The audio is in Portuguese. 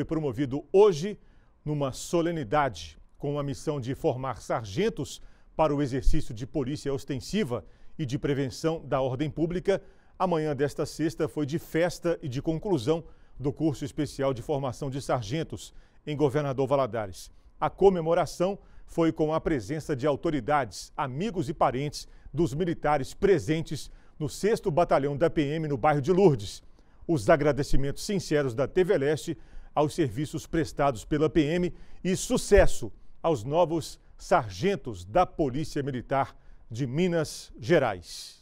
foi promovido hoje numa solenidade com a missão de formar sargentos para o exercício de polícia ostensiva e de prevenção da ordem pública. Amanhã desta sexta foi de festa e de conclusão do curso especial de formação de sargentos em Governador Valadares. A comemoração foi com a presença de autoridades, amigos e parentes dos militares presentes no 6 Batalhão da PM no bairro de Lourdes. Os agradecimentos sinceros da TV Leste aos serviços prestados pela PM e sucesso aos novos sargentos da Polícia Militar de Minas Gerais.